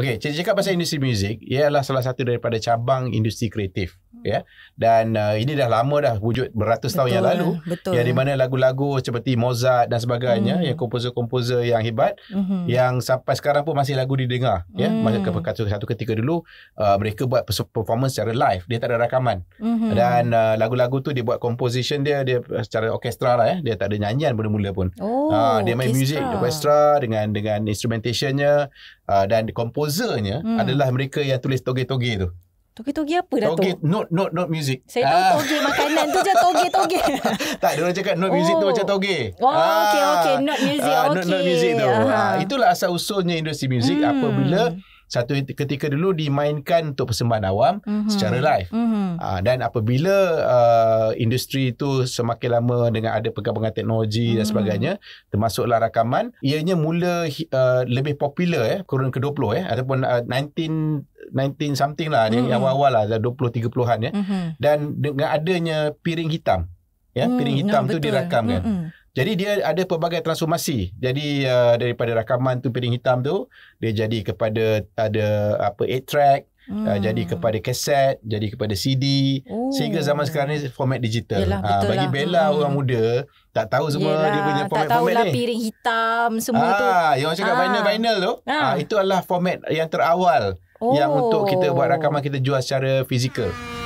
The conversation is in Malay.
Okey, cerita cakap pasal industri muzik, adalah salah satu daripada cabang industri kreatif ya dan uh, ini dah lama dah wujud beratus betul, tahun yang lalu betul. yang di mana lagu-lagu seperti Mozart dan sebagainya mm. yang komposer-komposer yang hebat mm-hmm. yang sampai sekarang pun masih lagu didengar mm. ya hmm. masa ke satu ketika dulu uh, mereka buat performance secara live dia tak ada rakaman mm-hmm. dan uh, lagu-lagu tu dia buat composition dia dia uh, secara orkestra lah ya dia tak ada nyanyian pun mula pun oh, uh, dia main muzik orkestra dengan dengan instrumentationnya uh, dan komposernya mm. adalah mereka yang tulis toge-toge tu Toge-toge apa dah toge, tu? Not, not, not music. Saya tahu ah. toge makanan tu je toge-toge. tak, dia orang cakap not music oh. tu macam toge. Oh, ah. okay, okay. Not music, ah, okay. Not, not music tu. Uh-huh. Ah, itulah asal usulnya industri music. hmm. apabila satu ketika dulu dimainkan untuk persembahan awam mm-hmm. secara live. Mm-hmm. Aa, ah, dan apabila uh, industri itu semakin lama dengan ada perkembangan teknologi mm-hmm. dan mhm. sebagainya, termasuklah rakaman, ianya mula uh, lebih popular eh kurun ke-20 eh ataupun uh, 19 something lah mm-hmm. ni awal-awal lah dah 20 30-an ya. Mm-hmm. Dan dengan adanya piring hitam. Ya, mm-hmm. piring ya, hitam mm-hmm. tu Betul. dirakamkan. Mm-hmm. Jadi dia ada pelbagai transformasi. Jadi uh, daripada rakaman tu piring hitam tu dia jadi kepada ada apa 8 track Hmm. jadi kepada kaset jadi kepada CD oh. sehingga zaman sekarang ni format digital Yelah, ha, ah, bagi lah. Bella hmm. orang muda tak tahu semua Yelah, dia punya format-format ni tak tahulah piring hitam semua ha, tu ah, yang orang cakap ah. vinyl-vinyl ha. tu ha. Ha, itu adalah format yang terawal Oh. Yang untuk kita buat rakaman oh. kita jual secara fizikal.